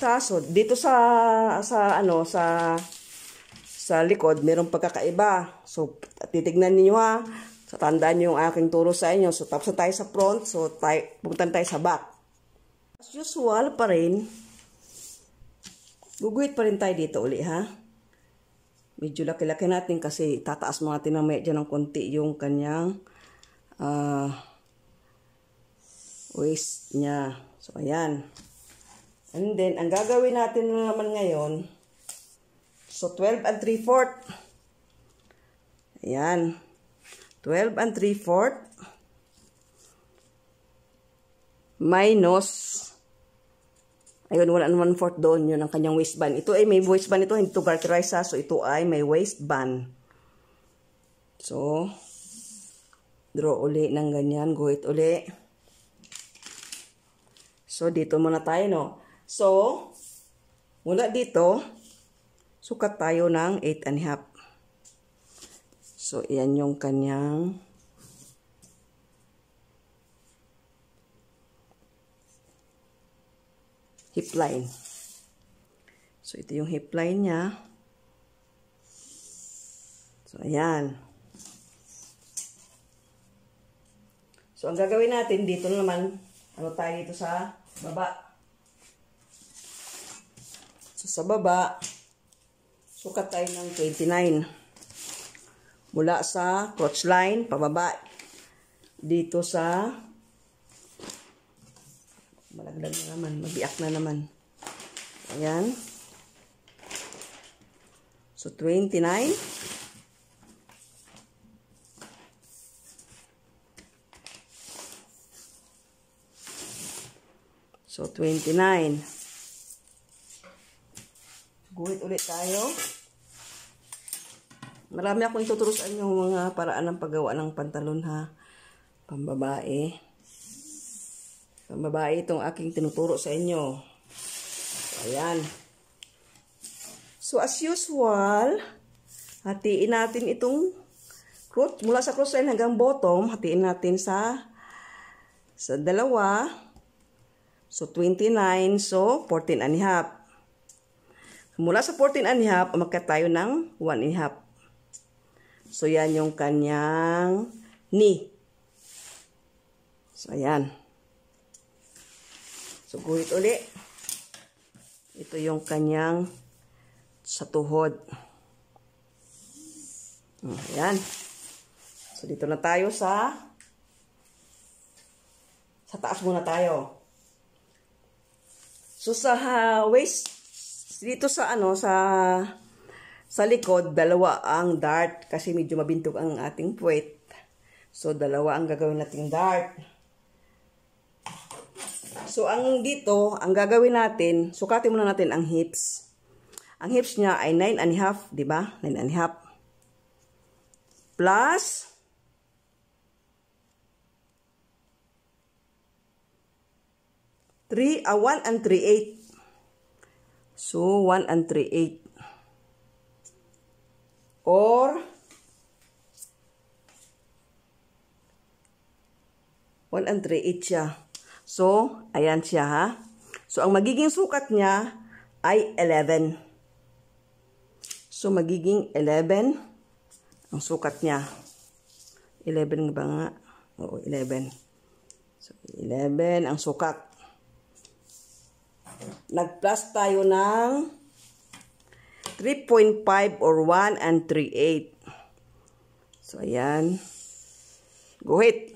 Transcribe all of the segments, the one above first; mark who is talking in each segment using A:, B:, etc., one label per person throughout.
A: kaso dito sa sa ano sa sa likod merong pagkakaiba. So titingnan niyo ha. So tandaan niyo yung aking turo sa inyo. So tapos tayo sa front, so tayo pupunta tayo sa back. As usual pa rin. Guguhit pa rin tayo dito uli ha. Medyo laki-laki natin kasi tataas mo natin ng medyo ng konti yung kanyang uh, waist niya. So, ayan. And then, ang gagawin natin naman ngayon, so 12 and 3 fourth. Ayan. 12 and 3 fourth minus ayun, wala naman fourth doon yun ang kanyang waistband. Ito ay may waistband ito, hindi ito garterize so ito ay may waistband. So, draw uli ng ganyan, guhit uli. So, dito muna tayo, no? So, mula dito, sukat tayo ng 8 and a half. So, iyan yung kanyang hip line. So, ito yung hip line niya. So, ayan. So, ang gagawin natin dito naman, ano tayo dito sa baba. So, sa baba, sukat tayo ng 29. Mula sa crotch line, pababa, dito sa malaglag na naman, mabiak na naman. Ayan. So, 29. So, 29. Guhit ulit tayo. Marami akong ituturo sa inyo mga paraan ng paggawa ng pantalon ha. Pambabae. Pambabae itong aking tinuturo sa inyo. So, ayan. So as usual, hatiin natin itong crotch mula sa crotch line hanggang bottom, hatiin natin sa sa dalawa. So 29, so 14 and a half. Mula sa 14 and a half, umakyat tayo ng 1 and a half. So, yan yung kanyang knee. So, ayan. So, guhit uli. Ito yung kanyang sa tuhod. Hmm, ayan. So, dito na tayo sa sa taas muna tayo. So, sa uh, waist dito sa ano sa sa likod, dalawa ang dart kasi medyo mabintog ang ating puwet. So dalawa ang gagawin nating dart. So ang dito, ang gagawin natin, sukatin muna natin ang hips. Ang hips niya ay 9 and a half, 'di ba? 9 and a half. Plus Three, uh, ah, 1 and 3 eight. So, 1 and 3, 8. Or, 1 and 3, 8 siya. So, ayan siya ha. So, ang magiging sukat niya ay 11. So, magiging 11 ang sukat niya. 11 ba nga? Oo, 11. So, 11 ang sukat nag-plus tayo ng 3.5 or 1 and 3.8. So, ayan. Guhit.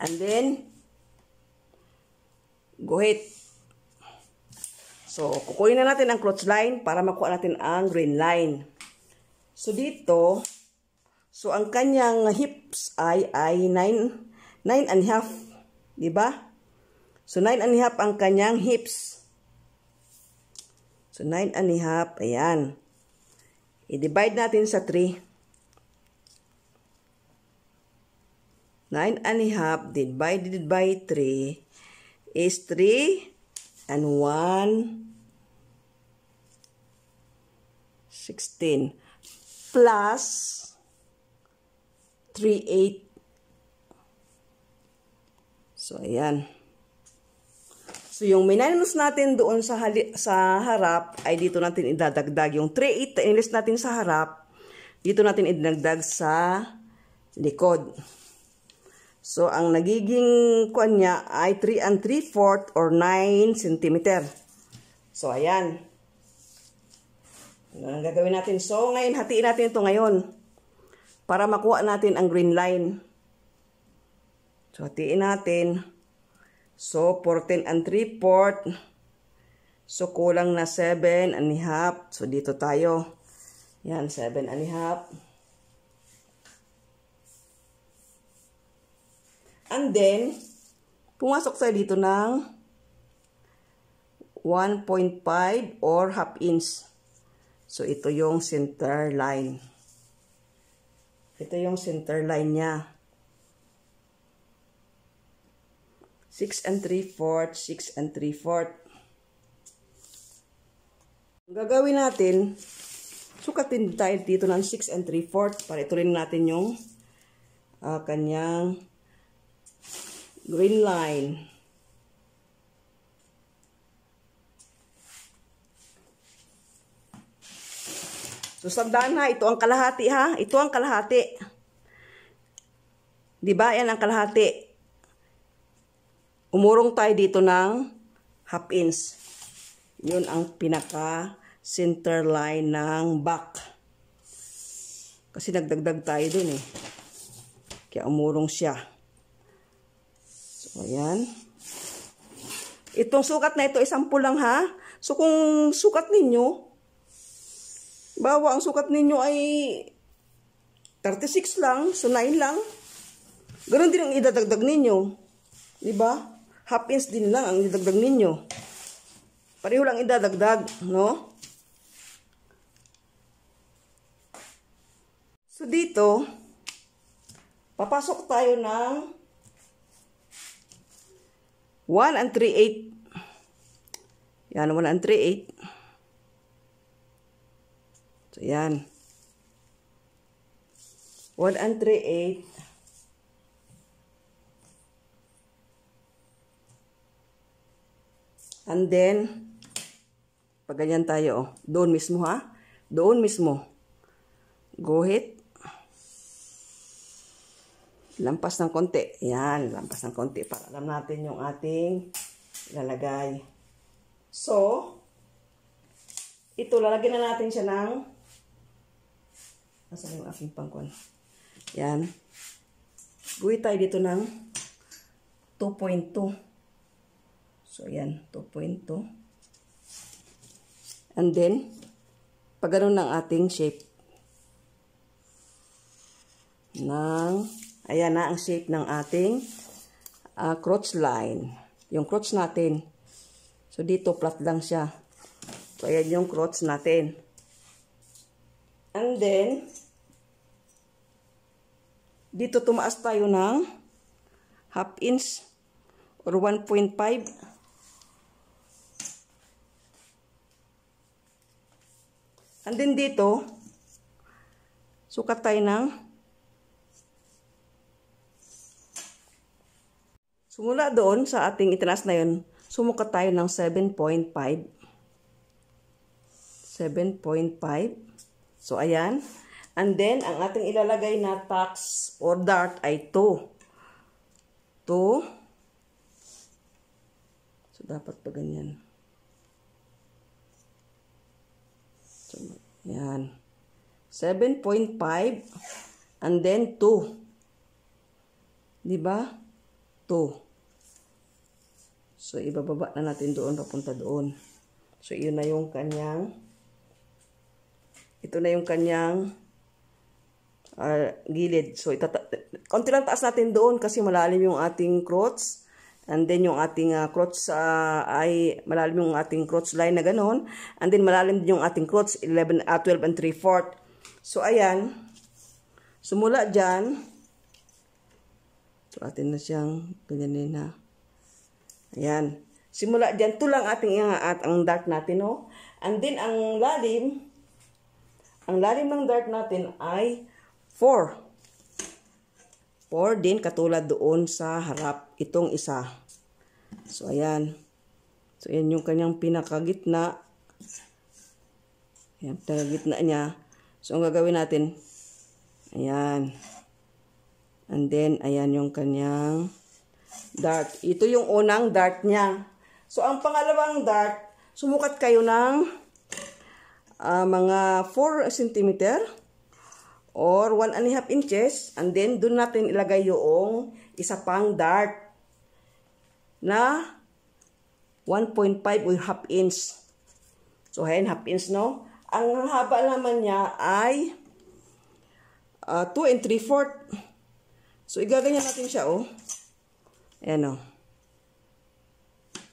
A: And then, guhit. So, kukunin na natin ang clothes line para makuha natin ang green line. So, dito, so, ang kanyang hips ay, ay 9, 9 and a half. Diba? So, 9 and a half ang kanyang hips. So, 9 and a half. Ayan. I-divide natin sa 3. 9 and a half divided by 3 is 3 and 1 16 plus 3 8 so ayan So, yung minus natin doon sa, sa harap, ay dito natin idadagdag. Yung 3-8 na inlist natin sa harap, dito natin idadagdag sa likod. So, ang nagiging kuan niya ay 3 and 3 4 or 9 cm. So, ayan. Ano ang gagawin natin. So, ngayon, hatiin natin ito ngayon para makuha natin ang green line. So, hatiin natin. So, 14 and 3 fourth. So, kulang na 7 and a half. So, dito tayo. Yan, 7 and a half. And then, pumasok tayo dito ng 1.5 or half inch. So, ito yung center line. Ito yung center line niya. 6 and 3 fourths, 6 and 3 fourths. Ang gagawin natin, sukatin tayo dito ng 6 and 3 fourths para ituloy natin yung uh, kanyang green line. So, sandaan na. Ito ang kalahati, ha? Ito ang kalahati. Diba? Yan ang kalahati umurong tayo dito ng half inch. Yun ang pinaka center line ng back. Kasi nagdagdag tayo dun eh. Kaya umurong siya. So, ayan. Itong sukat na ito, isampu lang ha. So, kung sukat ninyo, bawa ang sukat ninyo ay 36 lang, so 9 lang. Ganon din ang idadagdag ninyo. Diba? half inch din lang ang idagdag ninyo. Pareho lang idadagdag, no? So, dito, papasok tayo ng 1 and 3 8. Yan, 1 and 3 8. So, yan. 1 and 3 8. And then, pag ganyan tayo, oh, doon mismo ha. Doon mismo. Go ahead. Lampas ng konti. Yan, lampas ng konti para alam natin yung ating lalagay. So, ito, lalagyan na natin siya ng nasa yung aking pangkon. Yan. Guhit tayo dito ng 2.2. So, ayan, 2.2. And then, pag ng ating shape, ng, ayan na ang shape ng ating uh, crotch line. Yung crotch natin. So, dito flat lang siya. So, ayan yung crotch natin. And then, dito tumaas tayo ng half inch or 1.5 And then dito, sukat tayo ng sumula doon sa ating itinas na yun, sumukat tayo ng 7.5. 7.5. So, ayan. And then, ang ating ilalagay na tax or dart ay 2. 2. So, dapat pa ganyan. Ayan. 7.5 and then 2. Diba? 2. So, ibababa na natin doon, papunta doon. So, yun na yung kanyang, ito na yung kanyang uh, gilid. So, konti lang taas natin doon kasi malalim yung ating crotch. And then yung ating uh, crotch uh, ay malalim yung ating crotch line na ganoon. And then malalim din yung ating crotch 11 uh, 12 and 3 4 So ayan. So diyan So atin na siyang ganyan din Ayan. Simula diyan tulang ating uh, at ang dark natin no. Oh. And then ang lalim ang lalim ng dark natin ay 4. Or din katulad doon sa harap itong isa. So ayan. So ayan yung kanyang pinakagitna. Ayan, pinakagitna niya. So ang gagawin natin, ayan. And then ayan yung kanyang dart. Ito yung unang dart niya. So ang pangalawang dart, sumukat kayo ng uh, mga 4 cm or 1 and a half inches and then doon natin ilagay yung isa pang dart na 1.5 or half inch. So, ayan, half inch, no? Ang haba naman niya ay uh, ah, 2 and 3 fourth. So, igaganyan natin siya, oh. Ayan, oh.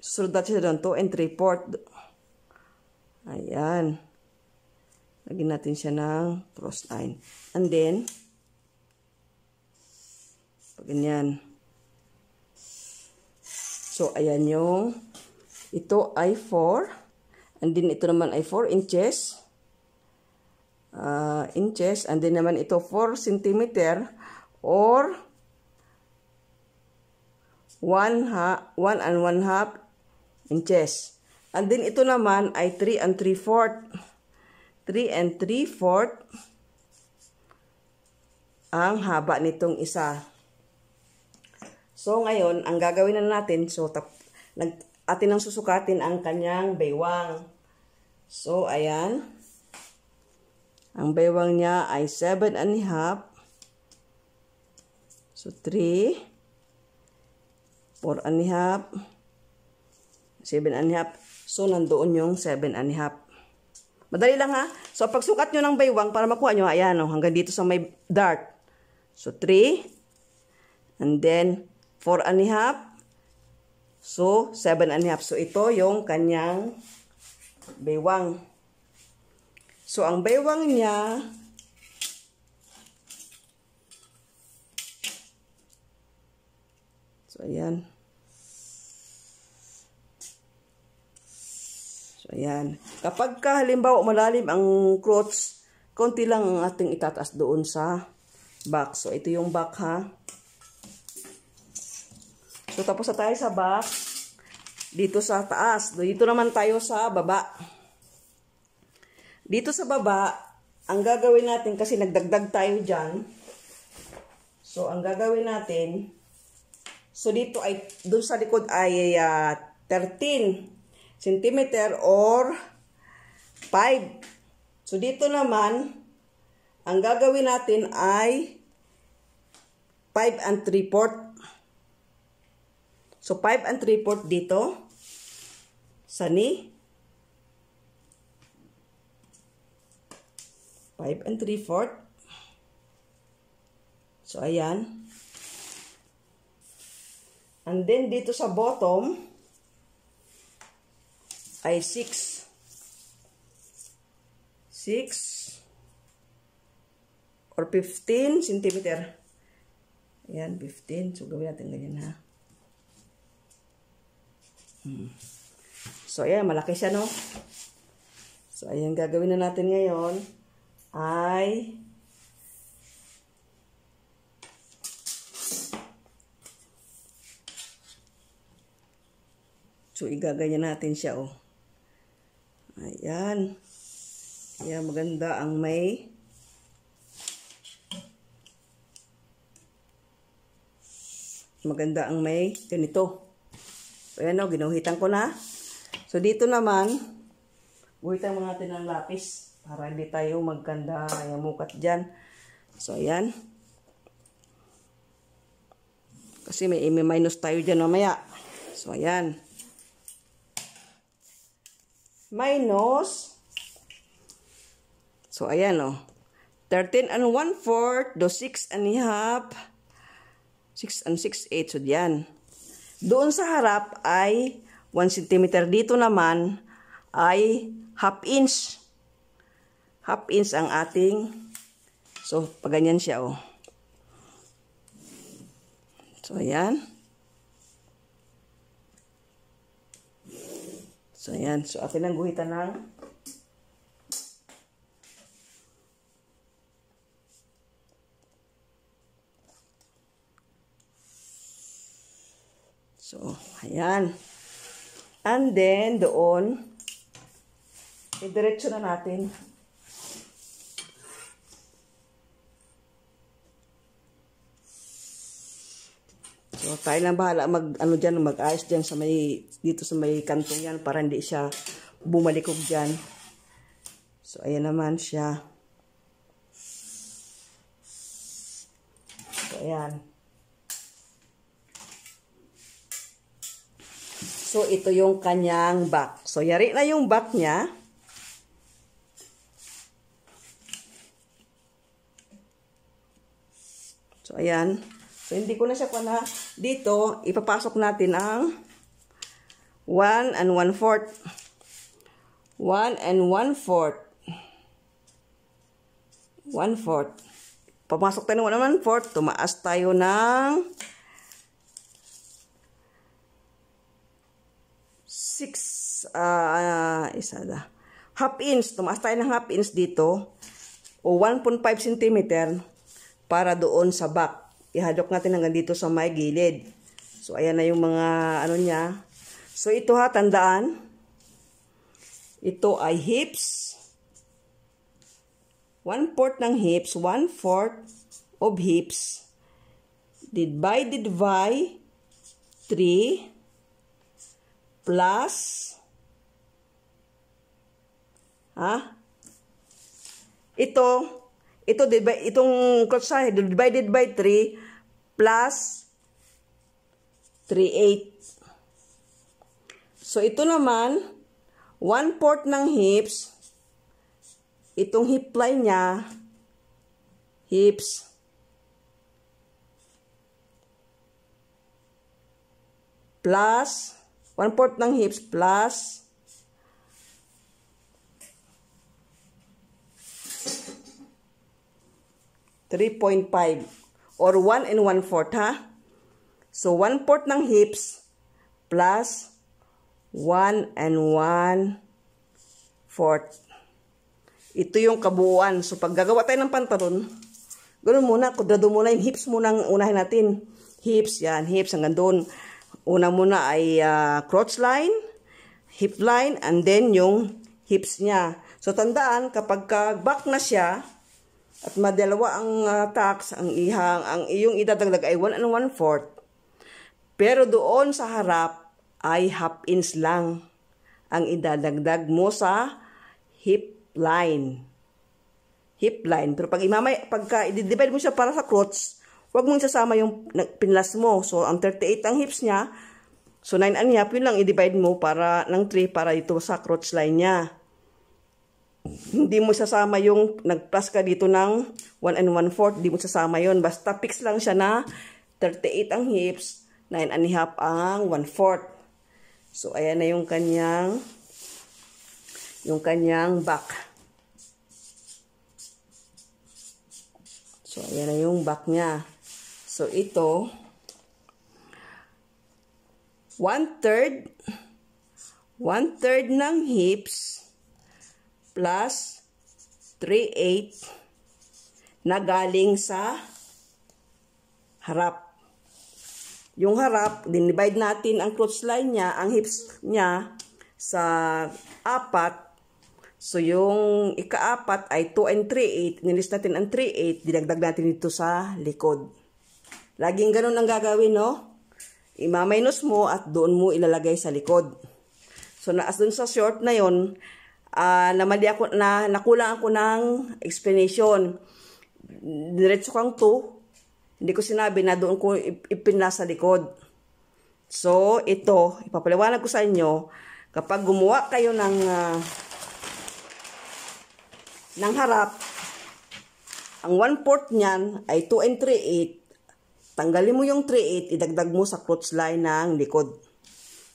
A: So, that's it, 2 and 3 fourth. Ayan. Ayan. Lagyan natin siya ng cross line. And then, ganyan. So, ayan yung, ito ay 4. And then, ito naman ay 4 inches. Uh, inches. And then naman ito 4 cm or 1, ha, 1 and 1 half inches. And then ito naman ay 3 and 3 fourth 3 and 3 fourth ang haba nitong isa. So, ngayon, ang gagawin na natin, so, tap, nag, atin ang susukatin ang kanyang baywang. So, ayan. Ang baywang niya ay 7 and a half. So, 3. 4 and a half. 7 and a half. So, nandoon yung 7 and a half. Madali lang ha. So, pagsukat nyo ng baywang para makuha nyo, ayan o, oh, hanggang dito sa may dart. So, 3. And then, 4 and a half. So, 7 and a half. So, ito yung kanyang baywang. So, ang baywang niya, so, ayan. Ayan. Kapag ka, halimbawa malalim ang crotch, konti lang ang ating itataas doon sa back. So, ito yung back ha. So, tapos na tayo sa back. Dito sa taas. Dito naman tayo sa baba. Dito sa baba, ang gagawin natin, kasi nagdagdag tayo dyan. So, ang gagawin natin, so dito ay, doon sa likod ay uh, ah, 13 centimeter or 5. So, dito naman, ang gagawin natin ay 5 and 3 fourth. So, 5 and 3 fourth dito sa ni 5 and 3 fourth. So, ayan. And then, dito sa bottom, ay 6. 6 or 15 cm. Ayan, 15. So, gawin natin ganyan ha. Hmm. So, ayan, malaki siya, no? So, ayan, gagawin na natin ngayon ay So, igaganyan natin siya, oh. Ayan. Ayan, maganda ang may. Maganda ang may. Ganito. Ayan o, oh, ginuhitan ko na. So, dito naman, guhitan mo natin ng lapis para hindi tayo magkanda yamukat dyan. So, ayan. Kasi may, may minus tayo dyan mamaya. So, ayan minus so ayan o oh, 13 and 1 fourth do 6 and a half 6 and 6 8 so diyan doon sa harap ay 1 cm dito naman ay half inch half inch ang ating so paganyan siya o oh. so ayan So, ayan. So, atin ang guhitan ng So, ayan. And then, doon, idiretso na natin So, tayo lang bahala mag, ano diyan mag-ayos diyan sa may, dito sa may kantong yan para hindi siya bumalikog diyan. So, ayan naman siya. So, ayan. So, ito yung kanyang back. So, yari na yung back niya. So, ayan. So, hindi ko na siya pa na dito, ipapasok natin ang 1 and 1 fourth. 1 and 1 fourth. 1 fourth. Pamasok tayo ng 1 and 1 fourth. Tumaas tayo ng 6 uh, ah, isa da. Half inch. Tumaas tayo ng half inch dito. O 1.5 cm para doon sa back ihadok natin hanggang dito sa may gilid. So, ayan na yung mga ano niya. So, ito ha, tandaan. Ito ay hips. 1 fourth ng hips, 1 fourth of hips. Divided by 3 plus ha? Ito, ito, diba, itong klotsahe, divided by 3, plus 3.8. So, ito naman, 1 fourth ng hips, itong hip line niya, hips, plus, 1 fourth ng hips plus, Three point five or 1 and 1 fourth ha. So 1 fourth ng hips plus 1 and 1 fourth. Ito yung kabuuan. So pag gagawa tayo ng pantalon, ganoon muna, kudrado muna yung hips muna ang unahin natin. Hips, yan, hips hanggang doon. Una muna ay uh, crotch line, hip line, and then yung hips niya. So tandaan, kapag ka back na siya, at madalawa ang uh, tax, ang ihang, ang iyong idadagdag ay 1 and 1 fourth. Pero doon sa harap ay half inch lang ang idadagdag mo sa hip line. Hip line. Pero pag imamay, pagka i-divide mo siya para sa crotch, huwag mong sasama yung pinlas mo. So, ang 38 ang hips niya. So, 9 and half, yun lang i-divide mo para ng 3 para ito sa crotch line niya hindi mo sasama yung nag-plus ka dito ng 1 and 1 fourth, hindi mo sasama yon Basta fix lang siya na 38 ang hips, 9 and a half ang 1 fourth. So, ayan na yung kanyang yung kanyang back. So, ayan na yung back niya. So, ito, one-third, one-third ng hips, plus 3.8 na galing sa harap. Yung harap, dinivide natin ang cross line niya, ang hips niya sa apat. So, yung ikaapat ay 2 and 3.8. Nilis natin ang 3.8. Dinagdag natin ito sa likod. Laging ganun ang gagawin, no? Ima-minus mo at doon mo ilalagay sa likod. So, naas dun sa short na yon uh, ah, namali ako, na, nakulang ako ng explanation. Diretso kang to, hindi ko sinabi na doon ko ipinla sa likod. So, ito, ipapaliwanag ko sa inyo, kapag gumawa kayo ng uh, ng harap, ang 1-4 niyan ay 2 and 3-8. Tanggalin mo yung 3-8, idagdag mo sa crotch line ng likod.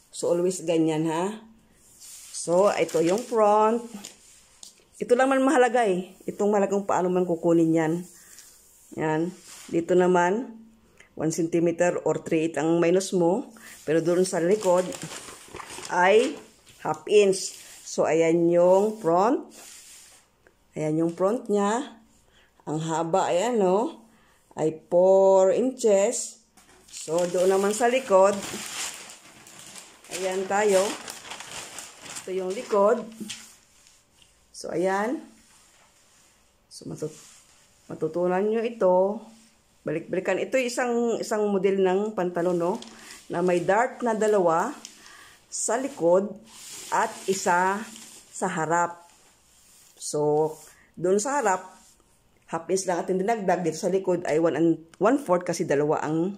A: So, always ganyan ha. So, ito yung front. Ito lang man mahalaga eh. Itong mahalagang paano man kukunin yan. Yan. Dito naman, 1 cm or 3 ang minus mo. Pero doon sa likod ay half inch. So, ayan yung front. Ayan yung front niya. Ang haba, ayan no, ay 4 inches. So, doon naman sa likod, ayan tayo. Ito yung likod. So, ayan. So, matut matutunan nyo ito. Balik-balikan. Ito isang, isang model ng pantalon, no? Na may dart na dalawa sa likod at isa sa harap. So, doon sa harap, half inch lang atin dinagdag. Dito sa likod ay 1 and 1 fourth kasi dalawa ang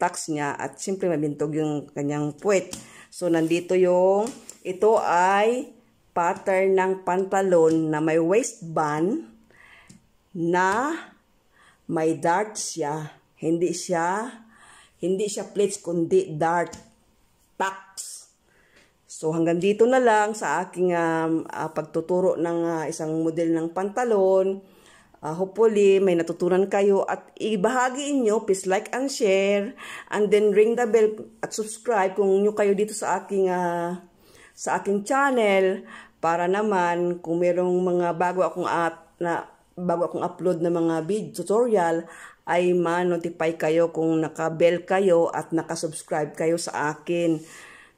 A: tax niya at simple mabintog yung kanyang puwet. So, nandito yung ito ay pattern ng pantalon na may waistband na may dart siya. Hindi siya hindi siya pleats kundi dart tucks. So hanggang dito na lang sa aking um, uh, pagtuturo ng uh, isang model ng pantalon. Uh, hopefully, may natutunan kayo at ibahagi inyo, please like and share and then ring the bell at subscribe kung new kayo dito sa aking uh, sa aking channel para naman kung merong mga bago akong at na bago akong upload na mga video tutorial ay ma-notify kayo kung naka-bell kayo at naka-subscribe kayo sa akin.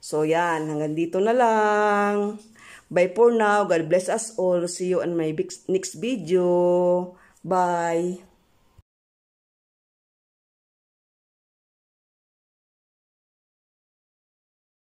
A: So yan, hanggang dito na lang. Bye for now. God bless us all. See you on my next video. Bye.